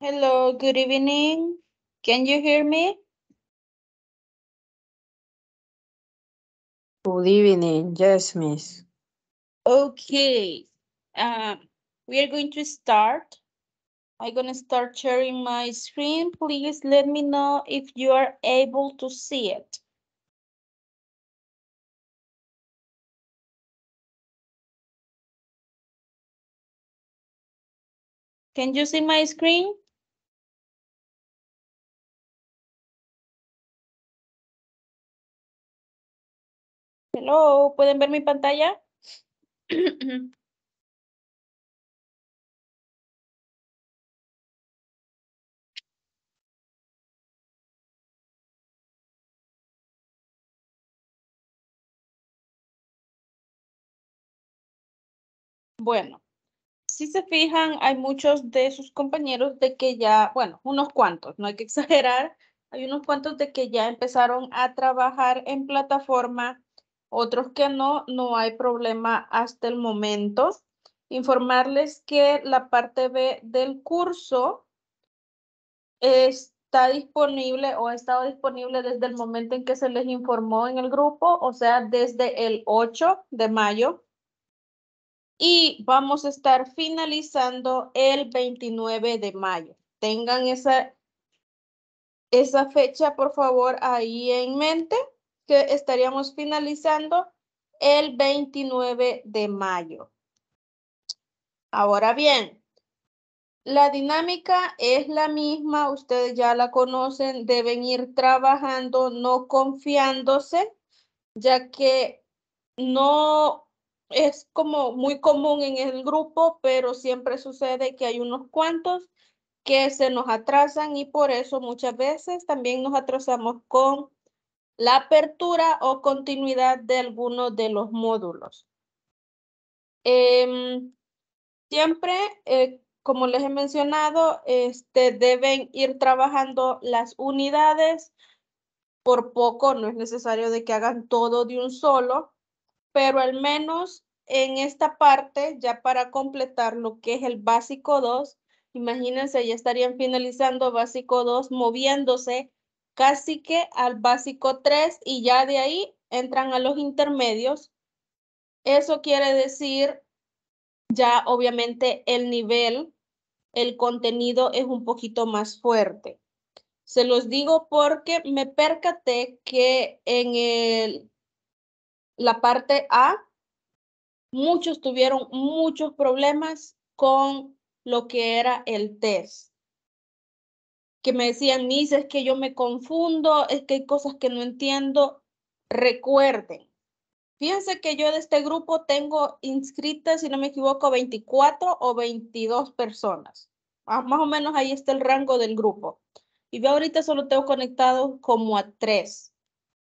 Hello, good evening. Can you hear me? Good evening. Yes, miss. Okay. Uh, we are going to start. I'm going to start sharing my screen. Please let me know if you are able to see it. Can you see my screen? Hello, ¿pueden ver mi pantalla? Bueno, si se fijan, hay muchos de sus compañeros de que ya, bueno, unos cuantos, no hay que exagerar, hay unos cuantos de que ya empezaron a trabajar en plataforma otros que no, no hay problema hasta el momento. Informarles que la parte B del curso está disponible o ha estado disponible desde el momento en que se les informó en el grupo, o sea, desde el 8 de mayo. Y vamos a estar finalizando el 29 de mayo. Tengan esa, esa fecha, por favor, ahí en mente que estaríamos finalizando el 29 de mayo. Ahora bien, la dinámica es la misma, ustedes ya la conocen, deben ir trabajando, no confiándose, ya que no es como muy común en el grupo, pero siempre sucede que hay unos cuantos que se nos atrasan y por eso muchas veces también nos atrasamos con la apertura o continuidad de alguno de los módulos. Em, siempre, eh, como les he mencionado, este, deben ir trabajando las unidades por poco, no es necesario de que hagan todo de un solo, pero al menos en esta parte, ya para completar lo que es el básico 2, imagínense, ya estarían finalizando básico 2 moviéndose casi que al básico 3 y ya de ahí entran a los intermedios. Eso quiere decir ya obviamente el nivel, el contenido es un poquito más fuerte. Se los digo porque me percaté que en el, la parte A muchos tuvieron muchos problemas con lo que era el test que me decían, Nisa, es que yo me confundo, es que hay cosas que no entiendo, recuerden. Fíjense que yo de este grupo tengo inscritas, si no me equivoco, 24 o 22 personas. Ah, más o menos ahí está el rango del grupo. Y yo ahorita solo tengo conectados como a tres.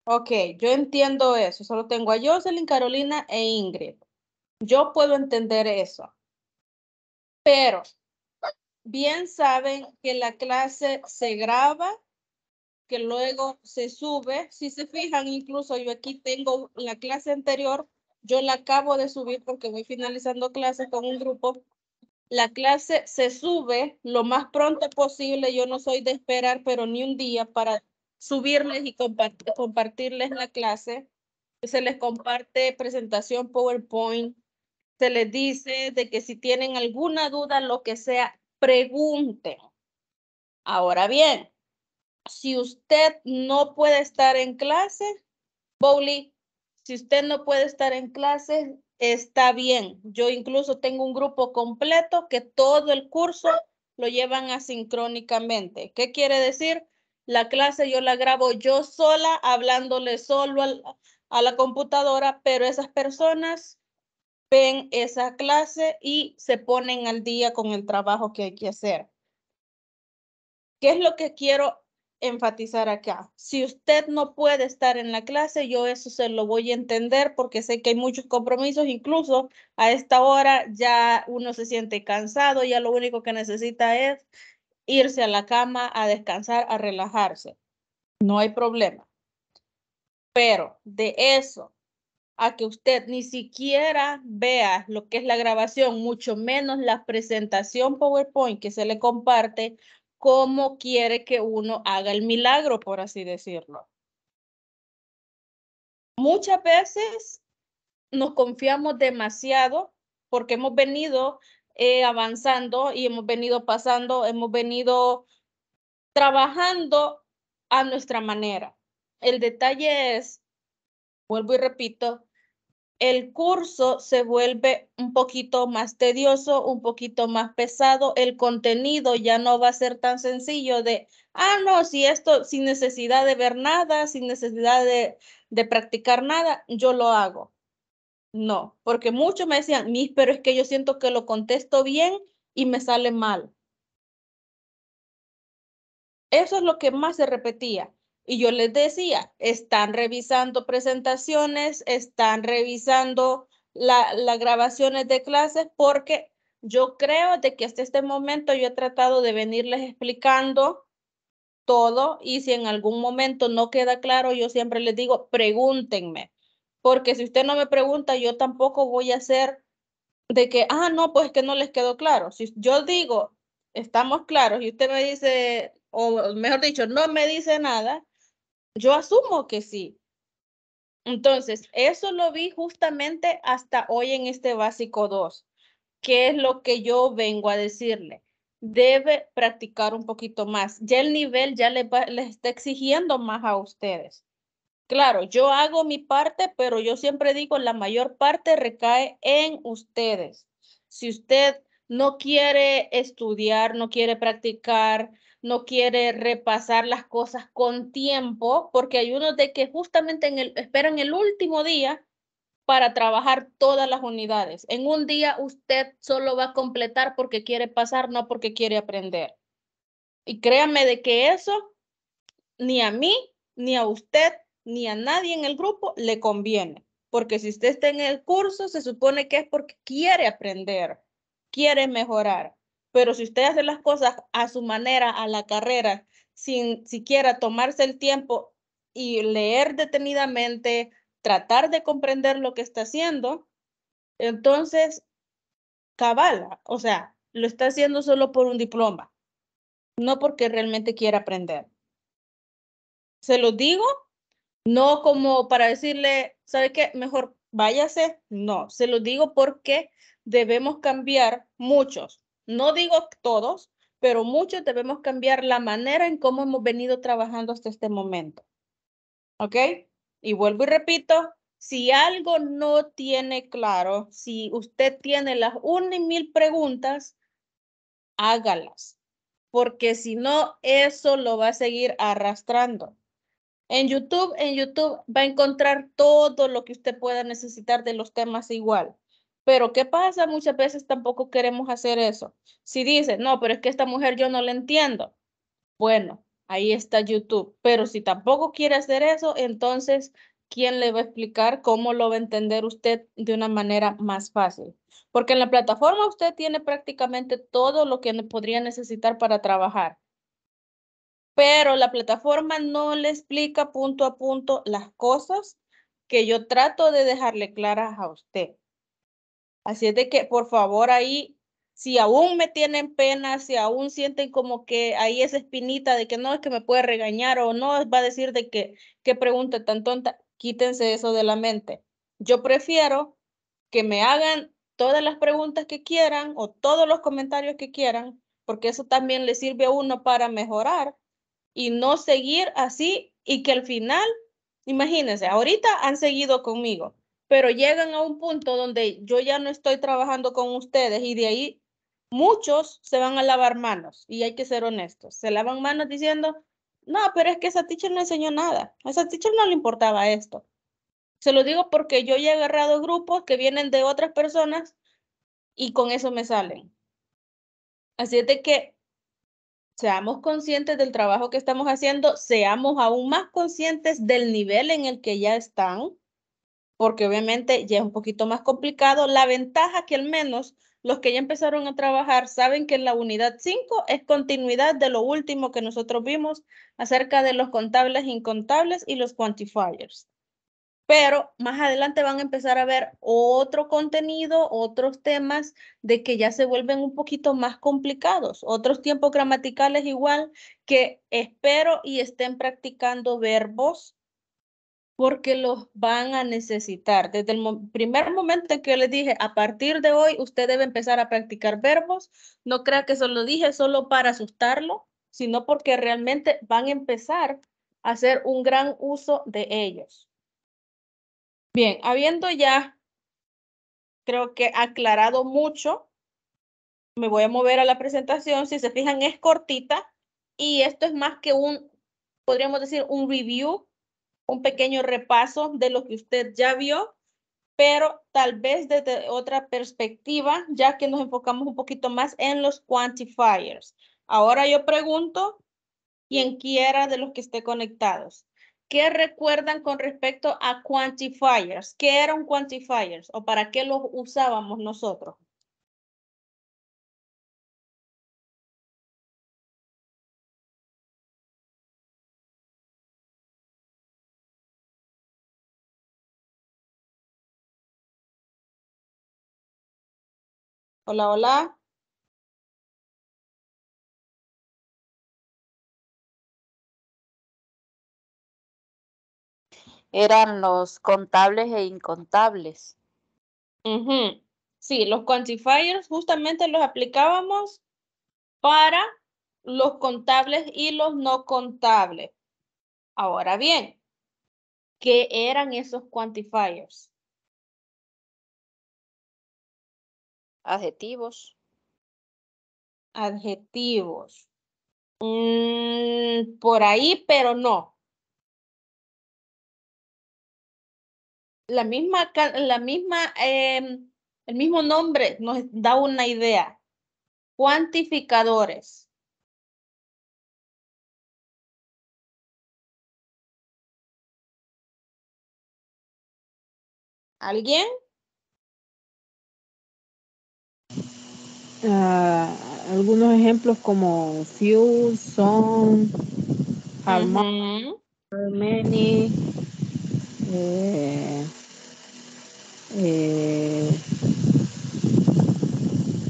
Ok, yo entiendo eso. Solo tengo a Jocelyn, Carolina e Ingrid. Yo puedo entender eso. Pero bien saben que la clase se graba, que luego se sube. Si se fijan, incluso yo aquí tengo la clase anterior, yo la acabo de subir porque voy finalizando clases con un grupo. La clase se sube lo más pronto posible. Yo no soy de esperar, pero ni un día para subirles y compartirles la clase. Se les comparte presentación PowerPoint, se les dice de que si tienen alguna duda, lo que sea, pregunten. Ahora bien, si usted no puede estar en clase, Bowley, si usted no puede estar en clase, está bien. Yo incluso tengo un grupo completo que todo el curso lo llevan asincrónicamente. ¿Qué quiere decir? La clase yo la grabo yo sola, hablándole solo a la computadora, pero esas personas ven esa clase y se ponen al día con el trabajo que hay que hacer. ¿Qué es lo que quiero enfatizar acá? Si usted no puede estar en la clase, yo eso se lo voy a entender porque sé que hay muchos compromisos, incluso a esta hora ya uno se siente cansado, ya lo único que necesita es irse a la cama a descansar, a relajarse. No hay problema. Pero de eso a que usted ni siquiera vea lo que es la grabación, mucho menos la presentación PowerPoint que se le comparte, cómo quiere que uno haga el milagro, por así decirlo. Muchas veces nos confiamos demasiado porque hemos venido eh, avanzando y hemos venido pasando, hemos venido trabajando a nuestra manera. El detalle es vuelvo y repito, el curso se vuelve un poquito más tedioso, un poquito más pesado, el contenido ya no va a ser tan sencillo de, ah, no, si esto sin necesidad de ver nada, sin necesidad de, practicar nada, yo lo hago. No, porque muchos me decían, mis, pero es que yo siento que lo contesto bien y me sale mal. Eso es lo que más se repetía. Y yo les decía, están revisando presentaciones, están revisando las grabaciones de clases porque yo creo de que hasta este momento yo he tratado de venirles explicando todo y si en algún momento no queda claro, yo siempre les digo, pregúntenme, porque si usted no me pregunta, yo tampoco voy a hacer de que, ah, no, pues que no les quedó claro. Si yo digo, estamos claros y usted me dice, o mejor dicho, no me dice nada, yo asumo que sí. Entonces, eso lo vi justamente hasta hoy en este básico 2. ¿Qué es lo que yo vengo a decirle? Debe practicar un poquito más. Ya el nivel ya le está exigiendo más a ustedes. Claro, yo hago mi parte, pero yo siempre digo, la mayor parte recae en ustedes. Si usted no quiere estudiar, no quiere practicar, no quiere repasar las cosas con tiempo, porque hay unos de que justamente en el, esperan el último día para trabajar todas las unidades. En un día usted solo va a completar porque quiere pasar, no porque quiere aprender. Y créame de que eso ni a mí, ni a usted, ni a nadie en el grupo le conviene, porque si usted está en el curso, se supone que es porque quiere aprender, quiere mejorar. Pero si usted hace las cosas a su manera, a la carrera, sin siquiera tomarse el tiempo y leer detenidamente, tratar de comprender lo que está haciendo, entonces, cabala, o sea, lo está haciendo solo por un diploma, no porque realmente quiera aprender. Se lo digo, no como para decirle, ¿sabe qué? Mejor váyase, no, se lo digo porque debemos cambiar muchos, no digo todos, pero muchos debemos cambiar la manera en cómo hemos venido trabajando hasta este momento. ¿Ok? Y vuelvo y repito, si algo no tiene claro, si usted tiene las una y mil preguntas, hágalas, porque si no, eso lo va a seguir arrastrando. En YouTube, en YouTube va a encontrar todo lo que usted pueda necesitar de los temas igual. Pero ¿qué pasa? Muchas veces tampoco queremos hacer eso. Si dice, no, pero es que esta mujer yo no la entiendo. Bueno, ahí está YouTube. Pero si tampoco quiere hacer eso, entonces, ¿quién le va a explicar cómo lo va a entender usted de una manera más fácil? Porque en la plataforma usted tiene prácticamente todo lo que podría necesitar para trabajar. Pero la plataforma no le explica punto a punto las cosas que yo trato de dejarle claras a usted. Así es de que, por favor, ahí, si aún me tienen pena, si aún sienten como que ahí esa espinita de que no es que me puede regañar o no, va a decir de que, qué pregunta tan tonta, quítense eso de la mente. Yo prefiero que me hagan todas las preguntas que quieran o todos los comentarios que quieran, porque eso también le sirve a uno para mejorar y no seguir así y que al final, imagínense, ahorita han seguido conmigo, pero llegan a un punto donde yo ya no estoy trabajando con ustedes y de ahí muchos se van a lavar manos y hay que ser honestos. Se lavan manos diciendo, no, pero es que esa teacher no enseñó nada, a esa teacher no le importaba esto. Se lo digo porque yo ya he agarrado grupos que vienen de otras personas y con eso me salen. Así es de que seamos conscientes del trabajo que estamos haciendo, seamos aún más conscientes del nivel en el que ya están porque obviamente ya es un poquito más complicado. La ventaja que al menos los que ya empezaron a trabajar saben que la unidad 5 es continuidad de lo último que nosotros vimos acerca de los contables, incontables y los quantifiers. Pero más adelante van a empezar a ver otro contenido, otros temas de que ya se vuelven un poquito más complicados, otros tiempos gramaticales igual que espero y estén practicando verbos porque los van a necesitar. Desde el primer momento en que les dije, a partir de hoy usted debe empezar a practicar verbos, no crea que se lo dije solo para asustarlo, sino porque realmente van a empezar a hacer un gran uso de ellos. Bien, habiendo ya, creo que aclarado mucho, me voy a mover a la presentación. Si se fijan, es cortita y esto es más que un, podríamos decir, un review un pequeño repaso de lo que usted ya vio, pero tal vez desde otra perspectiva, ya que nos enfocamos un poquito más en los quantifiers. Ahora yo pregunto, quién quiera de los que esté conectados, ¿qué recuerdan con respecto a quantifiers? ¿Qué eran quantifiers o para qué los usábamos nosotros? Hola, hola. Eran los contables e incontables. Sí, los quantifiers justamente los aplicábamos para los contables y los no contables. Ahora bien, ¿qué eran esos quantifiers? Adjetivos. Adjetivos. Mm, por ahí, pero no. La misma, la misma, em, el mismo nombre nos da una idea. Cuantificadores. ¿Alguien? Ah, algunos ejemplos como few, some, how many,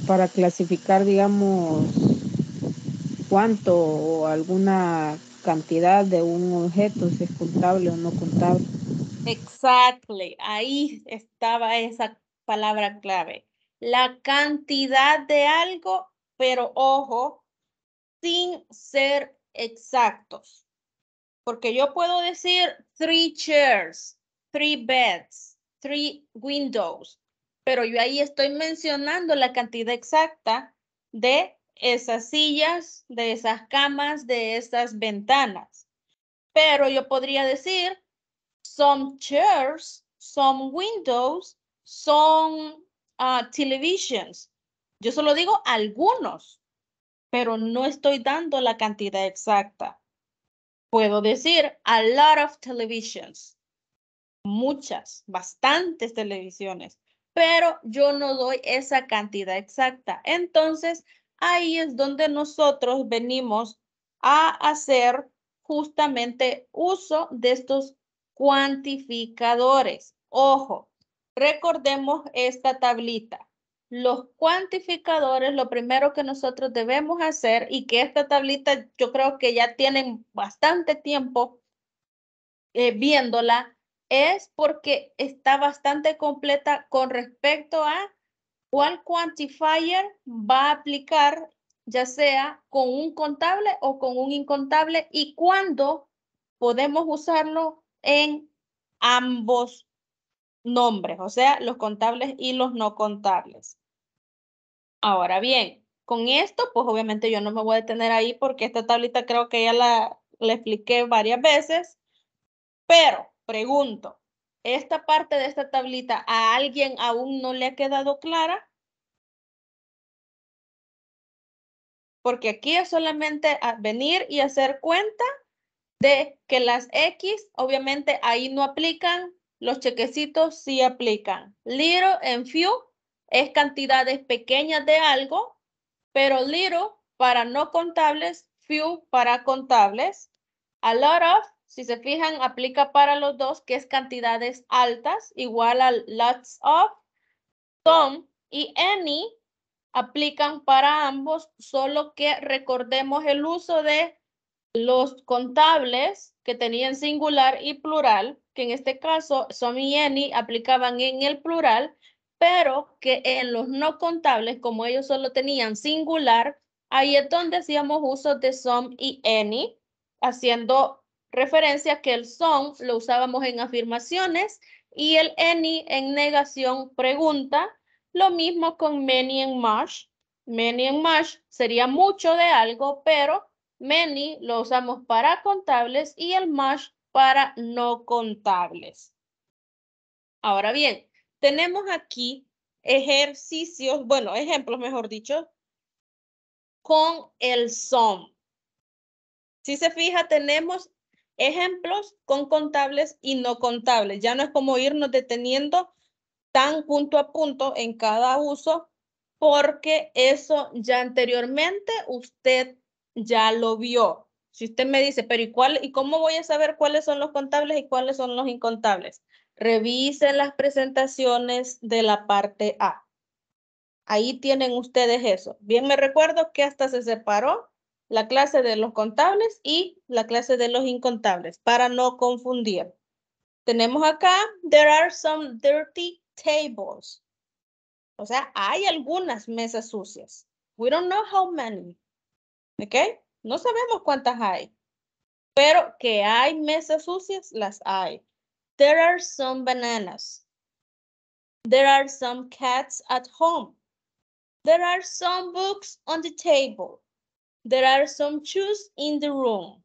para clasificar, digamos, cuánto o alguna cantidad de un objeto, si es contable o no contable. Exactly, ahí estaba esa palabra clave la cantidad de algo, pero ojo, sin ser exactos. Porque yo puedo decir three chairs, three beds, three windows, pero yo ahí estoy mencionando la cantidad exacta de esas sillas, de esas camas, de esas ventanas. Pero yo podría decir some chairs, some windows, some Ah, televisions. Yo solo digo algunos, pero no estoy dando la cantidad exacta. Puedo decir a lot of televisions, muchas, bastantes televisiones, pero yo no doy esa cantidad exacta. Entonces, ahí es donde nosotros venimos a hacer justamente uso de estos cuantificadores. Ojo, Recordemos esta tablita. Los cuantificadores, lo primero que nosotros debemos hacer y que esta tablita yo creo que ya tienen bastante tiempo eh, viéndola, es porque está bastante completa con respecto a cuál quantifier va a aplicar, ya sea con un contable o con un incontable, y cuándo podemos usarlo en ambos nombres, o sea, los contables y los no contables. Ahora bien, con esto, pues obviamente yo no me voy a detener ahí porque esta tablita creo que ya la, la expliqué varias veces, pero pregunto, ¿esta parte de esta tablita a alguien aún no le ha quedado clara? Porque aquí es solamente venir y hacer cuenta de que las X obviamente ahí no aplican los chequecitos sí aplican. Little and few es cantidades pequeñas de algo, pero little para no contables, few para contables. A lot of, si se fijan, aplica para los dos, que es cantidades altas, igual a lots of. Some y any aplican para ambos, solo que recordemos el uso de los contables que tenían singular y plural que en este caso Some y Any aplicaban en el plural, pero que en los no contables, como ellos solo tenían singular, ahí es donde hacíamos uso de some y any, haciendo referencia que el some lo usábamos en afirmaciones y el any en negación pregunta. Lo mismo con many en much. Many en much sería mucho de algo, pero many lo usamos para contables y el much para no contables. Ahora bien, tenemos aquí ejercicios, bueno, ejemplos, mejor dicho, con el SOM. Si se fija, tenemos ejemplos con contables y no contables. Ya no es como irnos deteniendo tan punto a punto en cada uso, porque eso ya anteriormente usted ya lo vio. Si usted me dice, pero ¿y, cuál, ¿y cómo voy a saber cuáles son los contables y cuáles son los incontables? Revisen las presentaciones de la parte A. Ahí tienen ustedes eso. Bien me recuerdo que hasta se separó la clase de los contables y la clase de los incontables para no confundir. Tenemos acá, there are some dirty tables. O sea, hay algunas mesas sucias. We don't know how many. ¿Ok? No sabemos cuántas hay, pero que hay mesas sucias, las hay. There are some bananas. There are some cats at home. There are some books on the table. There are some shoes in the room.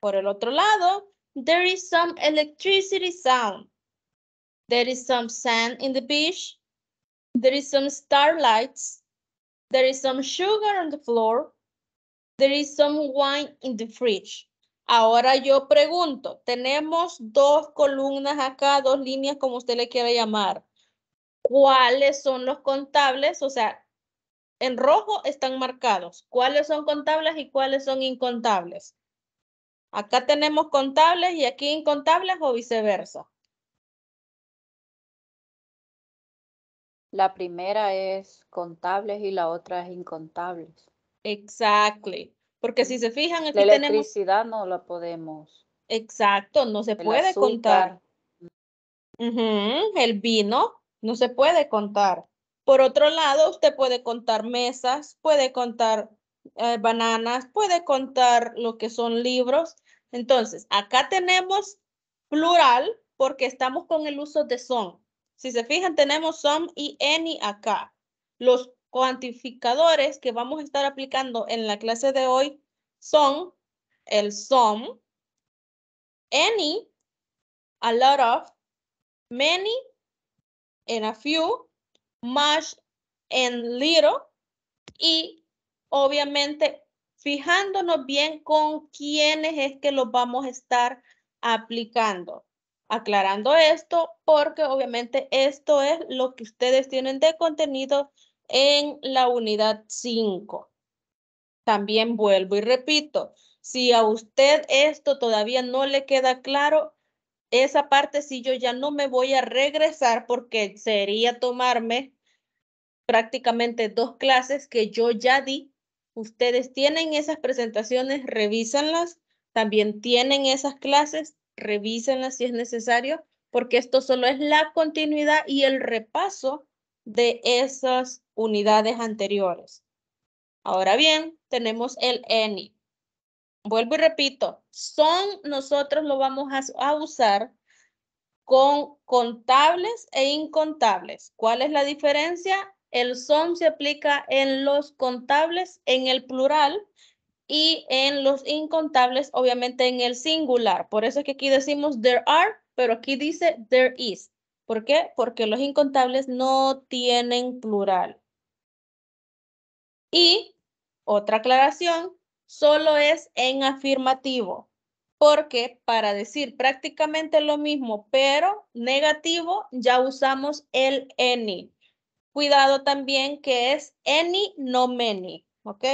Por el otro lado, there is some electricity sound. There is some sand in the beach. There is some starlights. There is some sugar on the floor. There is some wine in the fridge. Ahora yo pregunto, tenemos dos columnas acá, dos líneas, como usted le quiera llamar. ¿Cuáles son los contables? O sea, en rojo están marcados. ¿Cuáles son contables y cuáles son incontables? Acá tenemos contables y aquí incontables o viceversa. La primera es contables y la otra es incontables. Exactly. Porque si se fijan, aquí la electricidad no la podemos. Exacto, no se puede contar. El vino no se puede contar. Por otro lado, usted puede contar mesas, puede contar eh, bananas, puede contar lo que son libros. Entonces, acá tenemos plural porque estamos con el uso de son. Si se fijan, tenemos son y any acá. Los cuantificadores que vamos a estar aplicando en la clase de hoy son el some, any, a lot of, many, and a few, much and little, y obviamente fijándonos bien con quiénes es que los vamos a estar aplicando. Aclarando esto, porque obviamente esto es lo que ustedes tienen de contenido en la unidad 5. También vuelvo y repito, si a usted esto todavía no le queda claro, esa parte sí yo ya no me voy a regresar porque sería tomarme prácticamente dos clases que yo ya di. Ustedes tienen esas presentaciones, revísanlas. También tienen esas clases, revísenlas si es necesario, porque esto solo es la continuidad y el repaso de esas unidades anteriores. Ahora bien, tenemos el any. Vuelvo y repito, son nosotros lo vamos a, a usar con contables e incontables. ¿Cuál es la diferencia? El son se aplica en los contables, en el plural, y en los incontables, obviamente en el singular. Por eso es que aquí decimos there are, pero aquí dice there is. ¿Por qué? Porque los incontables no tienen plural. Y otra aclaración, solo es en afirmativo, porque para decir prácticamente lo mismo, pero negativo, ya usamos el any. Cuidado también que es any, no many, ¿ok?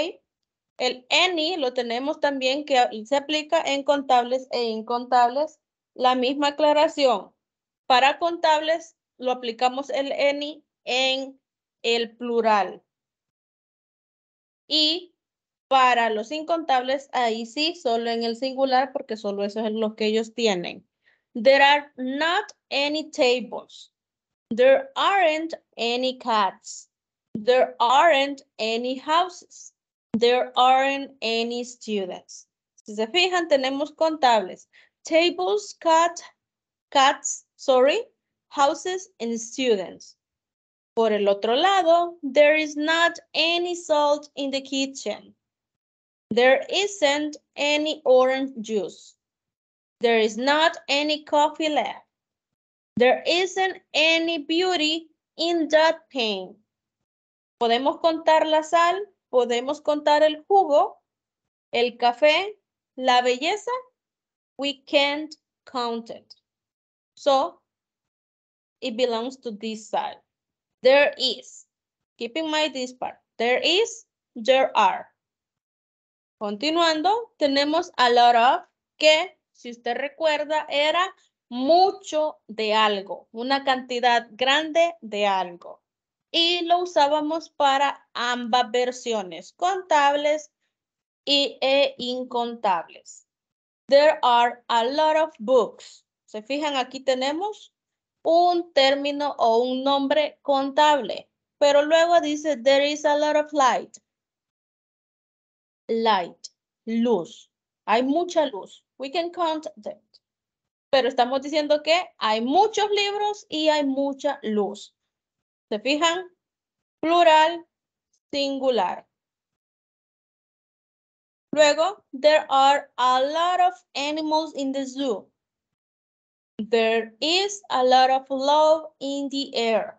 El any lo tenemos también que se aplica en contables e incontables. La misma aclaración. Para contables lo aplicamos el any en el plural. Y para los incontables, ahí sí, solo en el singular, porque solo eso es lo que ellos tienen. There are not any tables. There aren't any cats. There aren't any houses. There aren't any students. Si se fijan, tenemos contables. Tables, cat, cats, sorry, houses, and students. Por el otro lado, there is not any salt in the kitchen. There isn't any orange juice. There is not any coffee left. There isn't any beauty in that pain. Podemos contar la sal, podemos contar el jugo, el café, la belleza. We can't count it. So, it belongs to this side. There is. Keep in mind this part. There is, there are. Continuando, tenemos a lot of, que si usted recuerda era mucho de algo, una cantidad grande de algo. Y lo usábamos para ambas versiones, contables e incontables. There are a lot of books. ¿Se fijan? Aquí tenemos un término o un nombre contable. Pero luego dice, there is a lot of light. Light, luz. Hay mucha luz. We can count that. Pero estamos diciendo que hay muchos libros y hay mucha luz. ¿Se fijan? Plural, singular. Luego, there are a lot of animals in the zoo. There is a lot of love in the air.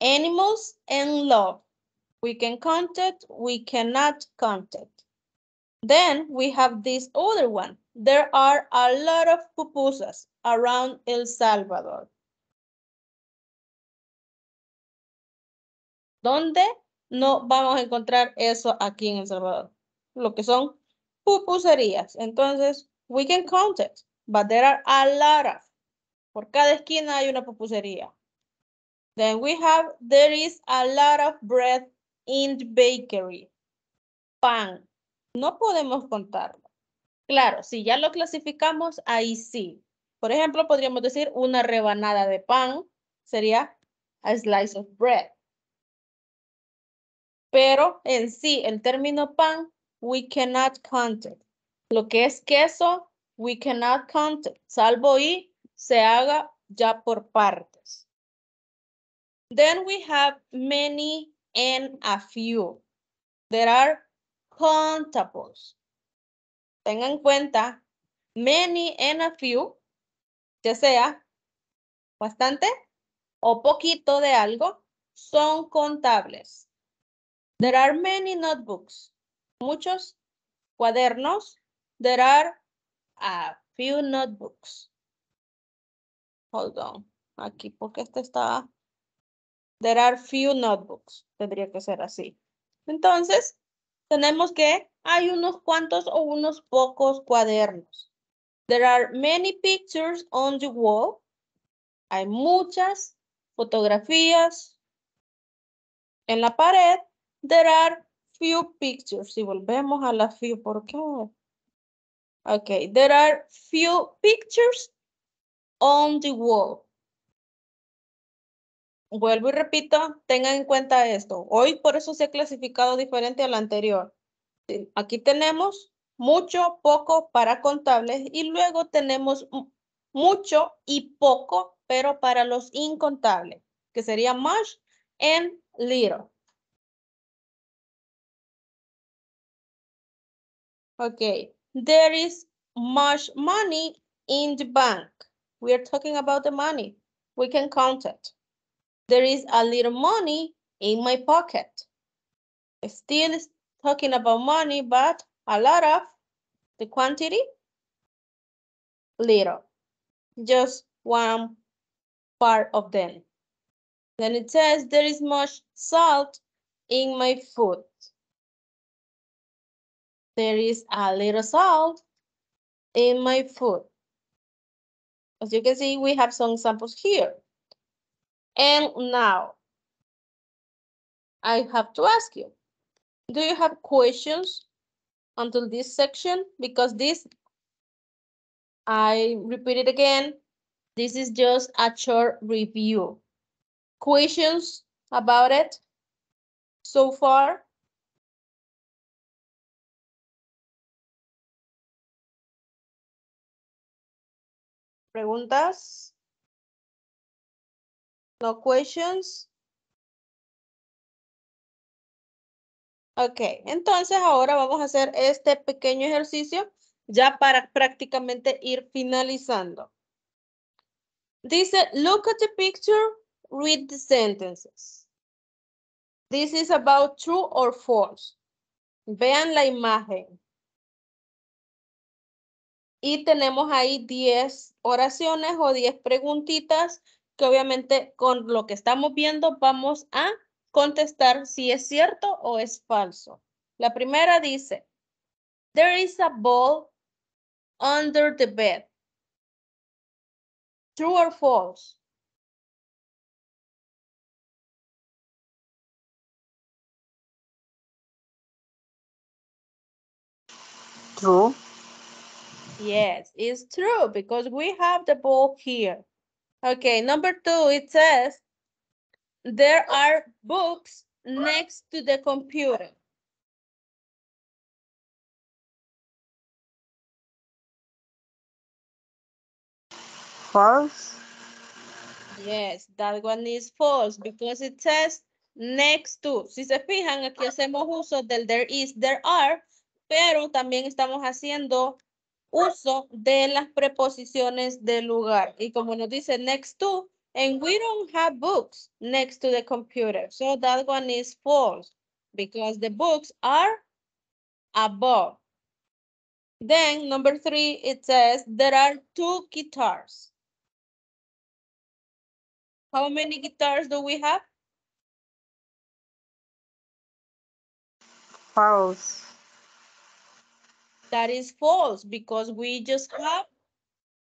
Animals and love. We can contact, we cannot contact. Then we have this other one. There are a lot of pupusas around El Salvador. ¿Dónde? No vamos a encontrar eso aquí en El Salvador. Lo que son pupuserías. Entonces, we can contact. But there are a lot of. Por cada esquina hay una pupusería. Then we have, there is a lot of bread in the bakery. Pan. No podemos contarlo. Claro, si ya lo clasificamos, ahí sí. Por ejemplo, podríamos decir una rebanada de pan sería a slice of bread. Pero en sí, el término pan, we cannot count it. Lo que es queso, we cannot count, salvo y se haga ya por partes. Then we have many and a few. There are countables. Tengan en cuenta, many and a few, ya sea bastante o poquito de algo, son contables. There are many notebooks. Muchos cuadernos. There are a few notebooks. Hold on. Aquí porque este está... There are few notebooks. Tendría que ser así. Entonces, tenemos que hay unos cuantos o unos pocos cuadernos. There are many pictures on the wall. Hay muchas fotografías en la pared. There are few pictures. Si volvemos a la few, ¿por qué? Okay, there are few pictures on the wall. Vuelvo y repito, tengan en cuenta esto. Hoy por eso se ha clasificado diferente a al anterior. Aquí tenemos mucho, poco para contables y luego tenemos mucho y poco, pero para los incontables, que sería much and little. Ok. there is much money in the bank. We are talking about the money. We can count it. There is a little money in my pocket. Still talking about money, but a lot of the quantity, little. Just one part of them. Then it says there is much salt in my food there is a little salt in my food. As you can see, we have some samples here. And now, I have to ask you, do you have questions until this section? Because this, I repeat it again, this is just a short review. Questions about it so far? preguntas? No questions. Ok, entonces ahora vamos a hacer este pequeño ejercicio ya para prácticamente ir finalizando. Dice, look at the picture, read the sentences. This is about true or false. Vean la imagen. Y tenemos ahí 10 oraciones o 10 preguntitas que obviamente con lo que estamos viendo vamos a contestar si es cierto o es falso. La primera dice, There is a ball under the bed. True or false? True. Yes, it's true because we have the ball here. Okay, number two, it says there are books next to the computer. False? Yes, that one is false because it says next to. Si se fijan, aquí hacemos uso del there is, there are, pero también estamos haciendo uso de las preposiciones de lugar. Y como nos dice next to, and we don't have books next to the computer. So that one is false because the books are above. Then number three, it says there are two guitars. How many guitars do we have? False that is false because we just have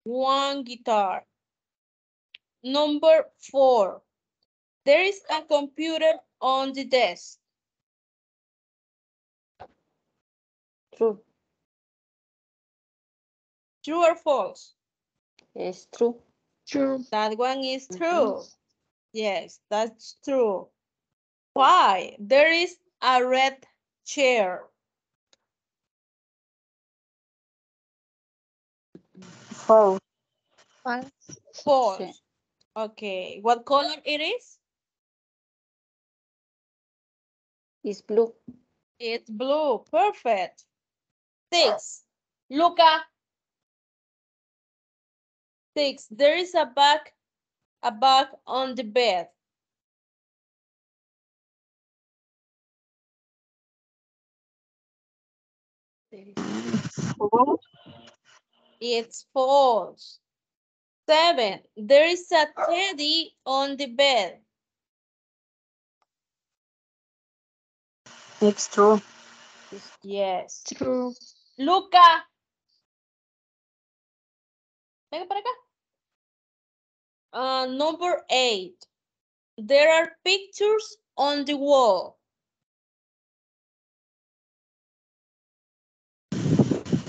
one guitar. Number four, there is a computer on the desk. True. True or false? It's true. True. That one is mm-hmm. true. Mm -hmm. Yes, that's true. Why? There is a red chair. Four. Four. Okay. What color it is? It's blue. It's blue. Perfect. Six. Luca. Six. There is a bug, a bug on the bed. It's false. Seven, there is a teddy on the bed. It's true. Yes. True. Luca. Venga para acá. Uh, number eight. There are pictures on the wall.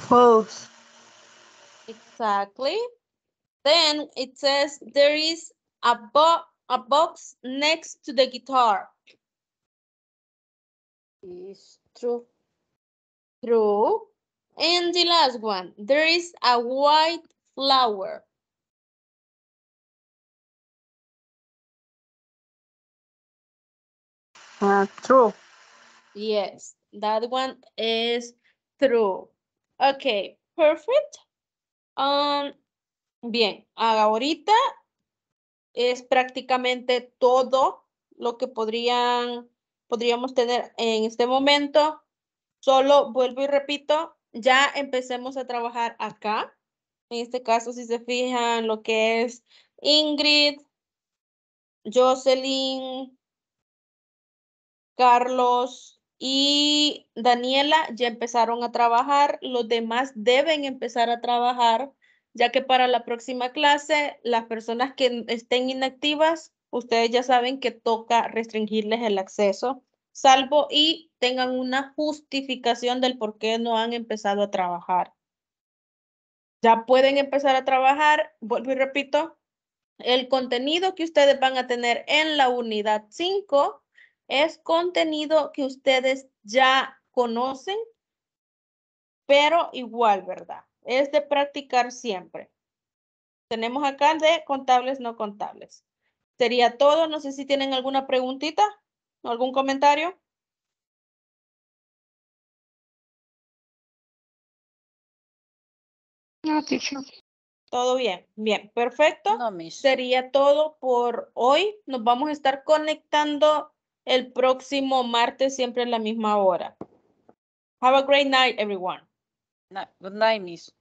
False. Exactly. Then it says there is a, bo a box next to the guitar. It's true. True. And the last one, there is a white flower. Uh, true. Yes, that one is true. Okay, perfect. bien, ahorita es prácticamente todo lo que podrían, podríamos tener en este momento. Solo vuelvo y repito, ya empecemos a trabajar acá. En este caso, si se fijan, lo que es Ingrid, Jocelyn, Carlos, y Daniela ya empezaron a trabajar, los demás deben empezar a trabajar, ya que para la próxima clase las personas que estén inactivas, ustedes ya saben que toca restringirles el acceso, salvo y tengan una justificación del por qué no han empezado a trabajar. Ya pueden empezar a trabajar, vuelvo y repito, el contenido que ustedes van a tener en la unidad 5 es contenido que ustedes ya conocen, pero igual, ¿verdad? Es de practicar siempre. Tenemos acá de contables, no contables. Sería todo. No sé si tienen alguna preguntita o algún comentario. No, sí. Todo bien, bien, perfecto. Sería todo por hoy. Nos vamos a estar conectando el próximo martes, siempre a la misma hora. Have a great night, everyone. Good night, Miss.